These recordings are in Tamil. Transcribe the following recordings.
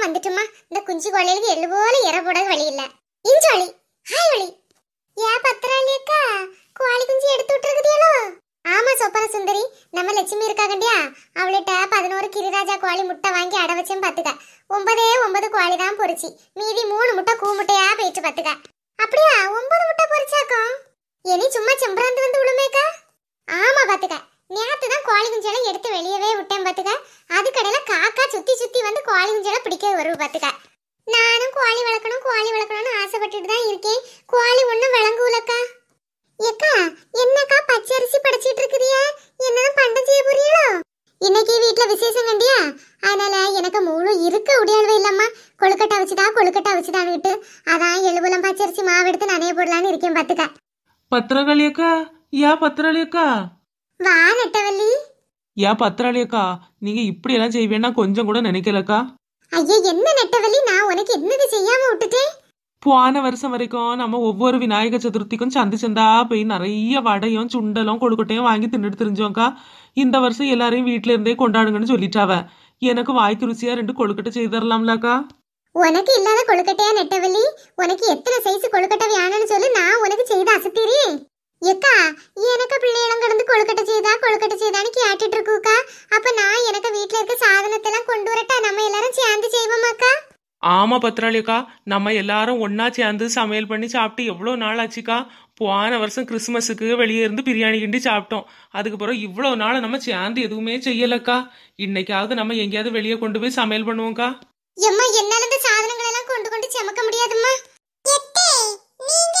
நான் வந்துட்டுமா இந்த குஞ்சு கோழையிலுக்கு எள்ளு போல இற போட வழி இல்ல இஞ்சோழி ஹாய் ஒளி ஏன் பத்திராளி அக்கா கோழி குஞ்சு எடுத்து விட்டுருக்குதியலோ ஆமா சொப்பன சுந்தரி நம்ம லட்சுமி இருக்காங்கண்டியா அவள்கிட்ட பதினோரு கிரிராஜா கோழி முட்டை வாங்கி அடை வச்சேன் பாத்துக்க ஒன்பதே ஒன்பது கோழி தான் பொறிச்சு மீதி மூணு முட்டை கூ முட்டையா போயிட்டு பாத்துக்க அப்படியா ஒன்பது முட்டை பொறிச்சாக்கும் இனி சும்மா செம்பரா வரும் பார்த்துக்க நானும் கோழி வளர்க்கணும் கோழி வளர்க்கணும்னு ஆசைப்பட்டுட்டு தான் இருக்கேன் கோழி ஒன்றும் விளங்குலக்கா ஏக்கா என்னக்கா பச்சரிசி படைச்சிட்டு இருக்குதியா என்னன்னு பண்டம் செய்ய புரியலோ இன்னைக்கு வீட்டுல விசேஷம் கண்டியா அதனால எனக்கு முழு இருக்க உடையாளவு இல்லம்மா கொழுக்கட்டை வச்சுதா கொழுக்கட்டை வச்சுதான்னுட்டு அதான் எழுபுலம் பச்சரிசி மாவு எடுத்து நனைய போடலான்னு இருக்கேன் பாத்துக்க பத்திரகாளி யா பத்திரகாளி வா நெட்டவல்லி யா பத்திரகாளி நீங்க இப்படி எல்லாம் செய்வேன்னா கொஞ்சம் கூட நினைக்கலக்கா ஐயா என்ன நெட்டவலி நான் உனக்கு என்னது செய்யாம விட்டுட்டேன் போன வருஷம் வரைக்கும் நம்ம ஒவ்வொரு விநாயகர் சதுர்த்திக்கும் சந்து சந்தா போய் நிறைய வடையும் சுண்டலும் கொழுக்கட்டையும் வாங்கி தின்னுட்டு தெரிஞ்சோங்க்கா இந்த வருஷம் எல்லாரையும் வீட்ல இருந்தே கொண்டாடுங்கன்னு சொல்லிட்டாவ எனக்கு வாய்க்கு ருசியா ரெண்டு கொழுக்கட்டை செய்து தரலாம்லக்கா உனக்கு இல்லாத கொழுக்கட்டையா நெட்டவலி உனக்கு எத்தனை சைஸ் கொழுக்கட்டை வேணும்னு சொல்லி நான் உனக்கு செய்து அசத்திறேன் எக்கா எனக்கு பிள்ளைகளும் கிடந்து கொழுக்கட்டை செய்தா கொழுக்கட்டை செய்தான்னு கேட்டுட்டு இருக்குக்கா அப்ப நான் எனக்கு வீட்டுல இருக்க சாதனத்தெல்லாம் கொண்டு வரட்டா நம்ம எல்லாரும் சேர்ந்து செய்வோமாக்கா ஆமா பத்ராளிக்கா நம்ம எல்லாரும் ஒன்னா சேர்ந்து சமையல் பண்ணி சாப்பிட்டு எவ்வளோ நாள் ஆச்சுக்கா போன வருஷம் கிறிஸ்மஸுக்கு வெளியே இருந்து பிரியாணி கிண்டி சாப்பிட்டோம் அதுக்கப்புறம் இவ்வளோ நாள் நம்ம சேர்ந்து எதுவுமே செய்யலக்கா இன்னைக்காவது நம்ம எங்கேயாவது வெளியே கொண்டு போய் சமையல் பண்ணுவோம்க்கா எம்மா என்னால இந்த சாதனங்கள் எல்லாம் கொண்டு கொண்டு சமைக்க முடியாதும்மா நீங்க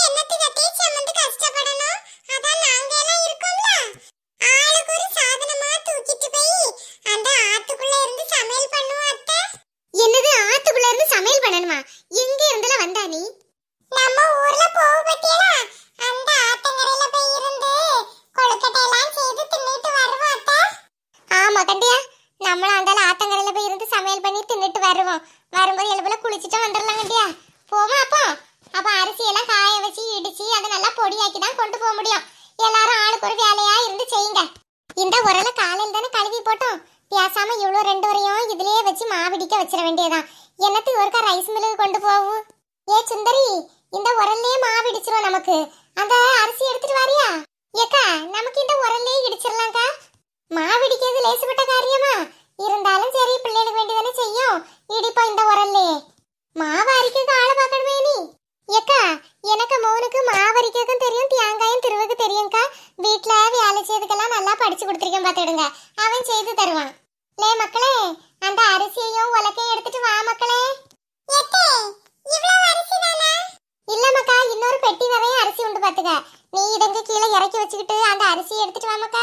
வருவோம் வரும்போது எழுப்புல குளிச்சுட்டு வந்துடலாங்கட்டியா போமா அப்போ அப்போ அரிசியெல்லாம் காய வச்சு இடிச்சு அதை நல்லா பொடியாக்கி தான் கொண்டு போக முடியும் எல்லாரும் ஆளுக்கு ஒரு வேலையா இருந்து செய்யுங்க இந்த உரலை காலையில் தானே கழுவி போட்டோம் பேசாம இவ்வளோ ரெண்டு வரையும் இதுலயே வச்சு மாவிடிக்க வச்சிட வேண்டியதான் என்னத்துக்கு ஒருக்கா ரைஸ் மில்லுக்கு கொண்டு போவோம் ஏ சுந்தரி இந்த உரல்லையே மாவிடிச்சிரும் நமக்கு அந்த அரிசி எடுத்துட்டு வரியா ஏக்கா நமக்கு இந்த உரல்லையே இடிச்சிடலாம்க்கா மாவிடிக்கிறது லேசுப்பட்ட காரியமா இருந்தாலும் சரி பிள்ளைகளுக்கு வேண்டியதானே செய்யும் இடிப்பா இந்த உரல்லே மாவு அரிக்க ஆளை பார்க்கணுமே நீ ஏக்கா எனக்கு மோனுக்கு மாவரிக்கும் தெரியும் தேங்காயும் திருவுக்கு தெரியும்க்கா வீட்டில் வேலை செய்யறதுக்கெல்லாம் நல்லா படிச்சு கொடுத்துருக்கேன் பார்த்துடுங்க அவன் செய்து தருவான் லே மக்களே அந்த அரிசியையும் உலக்கையும் எடுத்துட்டு வா மக்களே இல்லம்மாக்கா இன்னொரு பெட்டி நிறைய அரிசி உண்டு பார்த்துக்க நீ இடங்க கீழே இறக்கி வச்சுக்கிட்டு அந்த அரிசியை எடுத்துட்டு வாமக்கா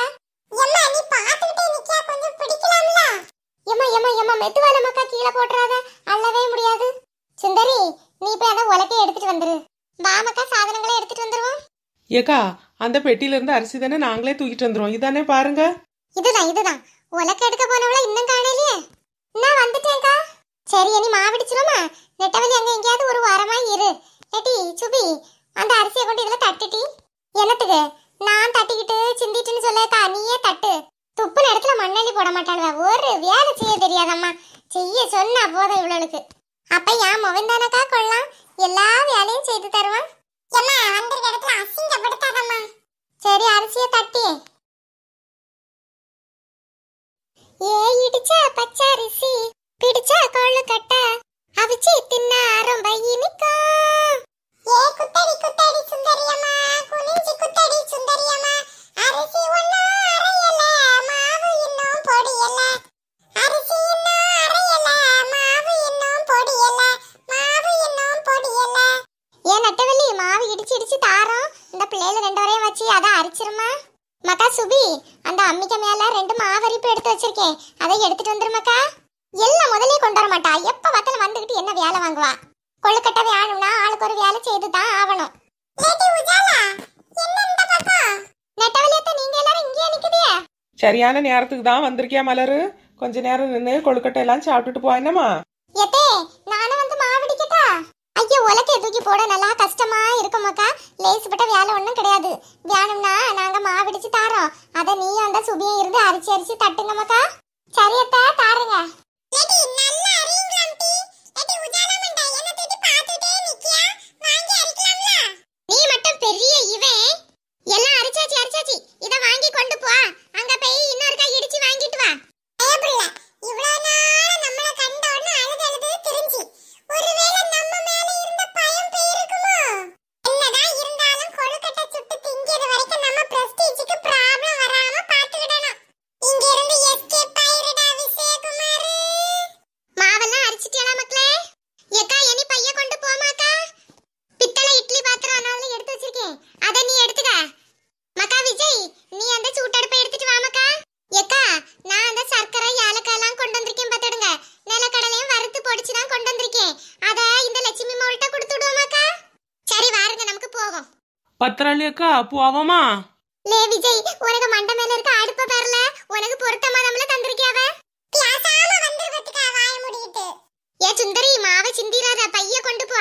மெதுவால மக்கா கீழே போட்டுறாத அள்ளவே முடியாது சுந்தரி நீ போய் அதை உலக்கே எடுத்துட்டு வந்துரு மாமக்கா சாதனங்களை எடுத்துட்டு வந்துருவோம் ஏக்கா அந்த பெட்டியில இருந்து அரிசி தானே நாங்களே தூக்கிட்டு வந்துருவோம் இதானே பாருங்க இதுதான் இதுதான் உலக்க எடுக்க போனவள இன்னும் காணலையே நான் வந்துட்டேன்க்கா சரி இனி மாவிடிச்சிருமா நெட்டவலி அங்க எங்கேயாவது ஒரு வாரமா இரு ஏட்டி சுபி அந்த அரிசியை கொண்டு இதுல தட்டுட்டி என்னத்துக்கு நான் தட்டிக்கிட்டு சிந்திட்டுன்னு சொல்லாதா நீயே தட்டு துப்பு இடத்துல மண்ணெண்ணி போட மாட்டாளுவா ஒரு வேலை செய்ய தெரியாதம்மா செய்ய சொன்னா போதும் இவ்வளவுக்கு அப்ப என் முகம் கொள்ளலாம் எல்லா வேலையும் செய்து தருவான் ஏமா வந்திருக்க இடத்துல அசிங்கப்படுத்தாதம்மா சரி அரிசியை தட்டி ஏ இடிச்சா பச்சை அரிசி பிடிச்சா பிடிச்ச கொழுக்கட்டை அவிச்சு தின்னாரம் இனிக்கா நான் ரெண்டு மாவரிப்பு எடுத்து வச்சிருக்கேன் அதை எடுத்துட்டு வந்துருமாக்கா எல்லாம் முதலே கொண்டு வர மாட்டா எப்ப வத்தல வந்துகிட்டு என்ன வேலை வாங்குவா கொழுக்கட்டை வேணும்னா ஆளுக்கு ஒரு வேலை செய்து தான் ஆகணும் சரியான நேரத்துக்கு தான் வந்திருக்கியா மலரு கொஞ்ச நேரம் நின்று கொழுக்கட்டை எல்லாம் சாப்பிட்டுட்டு போயினமா எத்தே விளக்கையை தூக்கி போட நல்லா கஷ்டமா இருக்குமாக்கா லேசுப்பட்ட வேலை ஒன்றும் கிடையாது வேணும்னா நாங்க மாவிடிச்சு தாரோம் அதை நீயும் அந்த சுபியும் இருந்து அரிச்சு அரிச்சு தட்டுங்கம்மாக்கா சரியத்தா தாருங்க நீ மட்டும் பெரிய இவன் எல்லாம் அரிச்சாச்சு அரிச்சாச்சு இதை வாங்கி கொண்டு போ பத்திராளியக்கா அப்போ ஆவாமா லே விஜய் உனக்கு மண்டை மேல இருக்க அடுப்ப பேர்ல உனக்கு பொருத்தமா நம்மள தந்திருக்கியாவ பேசாம வந்துருவதுக்கா வாய முடியிட்டு ஏ சுந்தரி மாவை சிந்திராத பைய கொண்டு போ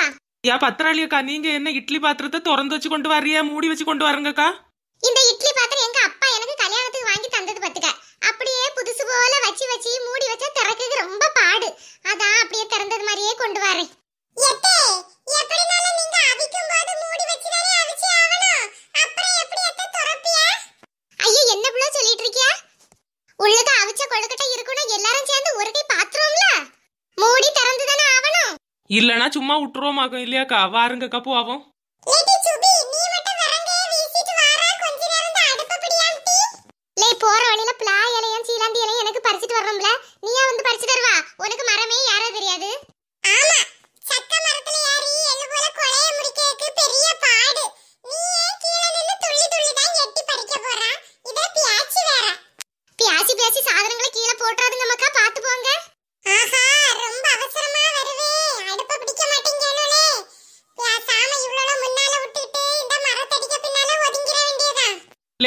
ஏ பத்திராளியக்கா நீங்க என்ன இட்லி பாத்திரத்தை திறந்து வச்சு கொண்டு வர்றியா மூடி வச்சு கொண்டு வரங்கக்கா இல்லைன்னா சும்மா விட்டுருவோமாக்கும் இல்லையாக்கா வாருங்கக்கா போவோம்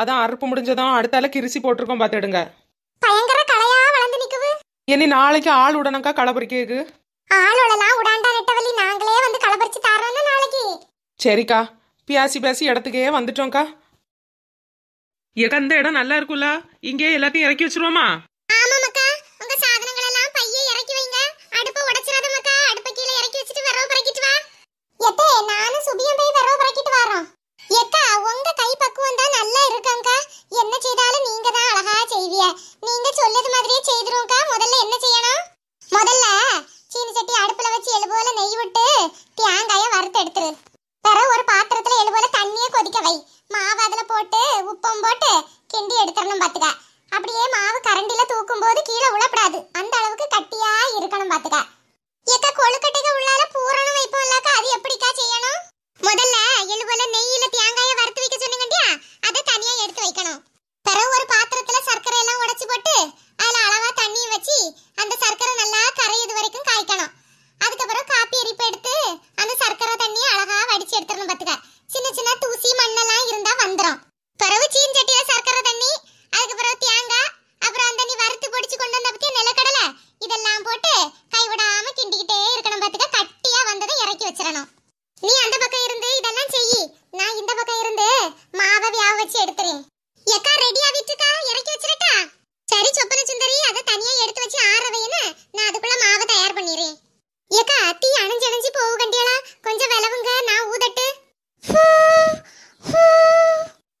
அதான் அறுப்பு முடிஞ்சதும் அடுத்தால கிரிசி போட்டிருக்கோம் பாத்துடுங்க பயங்கர கலையா வளர்ந்து நிக்குது இனி நாளைக்கு ஆள் உடனக்கா களபறிக்கு வந்து சரிக்கா பியாசி பியாசி இடத்துக்கே வந்துட்டோம்க்கா எந்த இடம் நல்லா இருக்கும்ல இங்கே எல்லாத்தையும் இறக்கி வச்சிருவோமா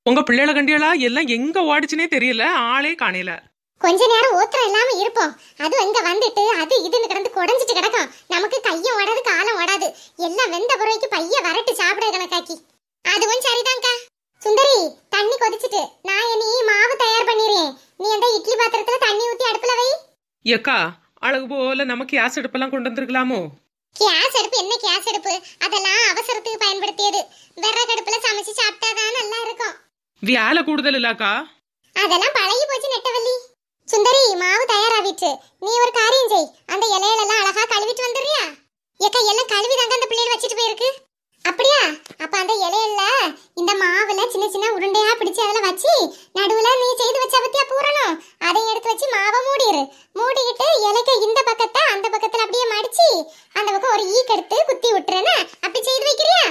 உங்க பிள்ளைகளை கண்டியலா எல்லாம் எங்க ஓடிச்சுனே தெரியல ஆளே காணையில கொஞ்ச நேரம் ஓத்திரம் இல்லாம இருப்போம் அது அங்க வந்துட்டு அது இதுன்னு கிடந்து குடஞ்சிட்டு கிடக்கும் நமக்கு கைய ஓடாது காலம் ஓடாது எல்லாம் வெந்த பிறகு பைய வரட்டு சாப்பிட கணக்காக்கி அதுவும் சரிதான்க்கா சுந்தரி தண்ணி கொதிச்சிட்டு நான் நீ மாவு தயார் பண்ணிடுறேன் நீ அந்த இட்லி பாத்திரத்துல தண்ணி ஊத்தி அடுப்புல வை ஏக்கா அழகு போல நமக்கு கேஸ் அடுப்பெல்லாம் கொண்டு வந்திருக்கலாமோ வியால கூடுதல் இல்லக்கா அதெல்லாம் பழகி போச்சு நெட்டவல்லி சுந்தரி மாவு தயாராவிட்டு நீ ஒரு காரியம் செய் அந்த இலையிலெல்லாம் அழகா கழுவிட்டு வந்துடுறியா ஏக்கா எல்லாம் கழுவி தாங்க அந்த பிள்ளைகள் வச்சுட்டு போயிருக்கு அப்படியா அப்ப அந்த இலையில இந்த மாவுல சின்ன சின்ன உருண்டையா பிடிச்சு அதுல வச்சு நடுவுல நீ செய்து வச்ச பத்தியா பூரணும் அதை எடுத்து வச்சு மாவை மூடிடு மூடிட்டு இலைக்கு இந்த பக்கத்தை அந்த பக்கத்துல அப்படியே மடிச்சு அந்த பக்கம் ஒரு ஈக்கெடுத்து குத்தி விட்டுறேன்னு அப்படி செய்து வைக்கிறியா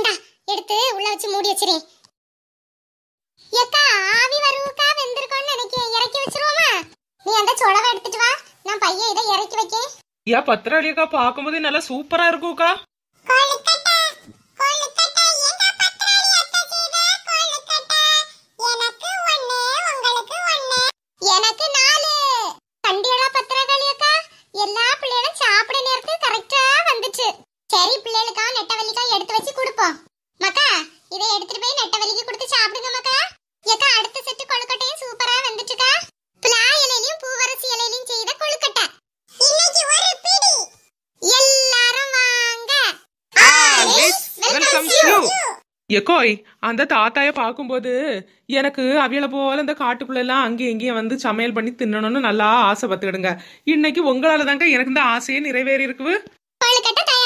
கொண்டா எடுத்து உள்ள வச்சு மூடி வச்சிரேன் ஏக்கா ஆவி வருவுக்கா வெந்திருக்கோம்னு நினைக்கிறேன் இறக்கி வச்சிருவோமா நீ அந்த சொலவை எடுத்துட்டு வா நான் பையன் இதை இறக்கி வைக்கேன் ஏன் பத்திராளியக்கா பார்க்கும்போது நல்லா சூப்பரா இருக்கும்க்கா எக்கோய் அந்த தாத்தாய பார்க்கும்போது எனக்கு அவளை போல இந்த காட்டுக்குள்ளெல்லாம் அங்கேயும் இங்கேயும் வந்து சமையல் பண்ணி தின்னணும்னு நல்லா ஆசை பார்த்துக்கிடுங்க இன்னைக்கு உங்களால தாங்க எனக்கு இந்த ஆசையே நிறைவேறி இருக்குது